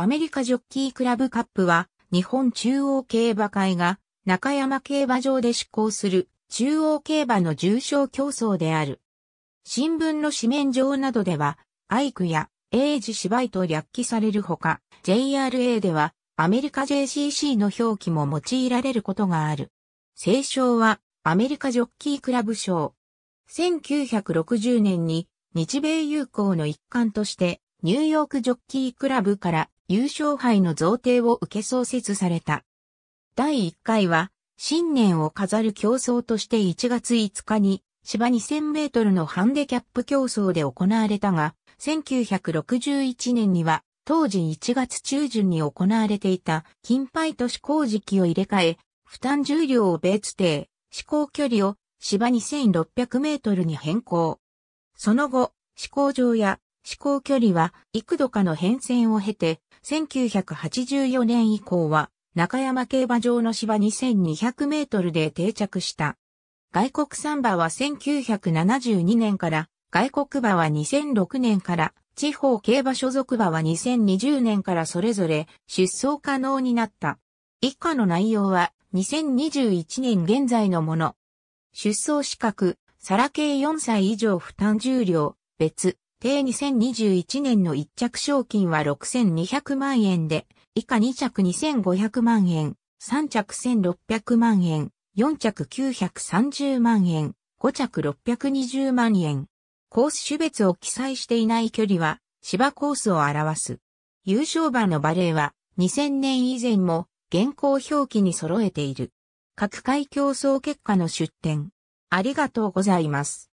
アメリカジョッキークラブカップは、日本中央競馬会が中山競馬場で執行する中央競馬の重賞競争である。新聞の紙面上などでは、アイクやエイジ芝居と略記されるほか、JRA ではアメリカ JCC の表記も用いられることがある。聖称はアメリカジョッキークラブ賞。1960年に日米友好の一環としてニューヨークジョッキークラブから優勝杯の贈呈を受け創設された。第1回は、新年を飾る競争として1月5日に芝2000メートルのハンデキャップ競争で行われたが、1961年には当時1月中旬に行われていた金牌と試行時期を入れ替え、負担重量をベー定、試行距離を芝2600メートルに変更。その後、試行場や飛行距離は幾度かの変遷を経て、1984年以降は中山競馬場の芝2200メートルで定着した。外国産馬は1972年から、外国馬は2006年から、地方競馬所属馬は2020年からそれぞれ出走可能になった。以下の内容は2021年現在のもの。出走資格、サラ系4歳以上負担重量、別、定2021年の1着賞金は6200万円で、以下2着2500万円、3着1600万円、4着930万円、5着620万円。コース種別を記載していない距離は芝コースを表す。優勝馬のバレーは2000年以前も現行表記に揃えている。各回競争結果の出展。ありがとうございます。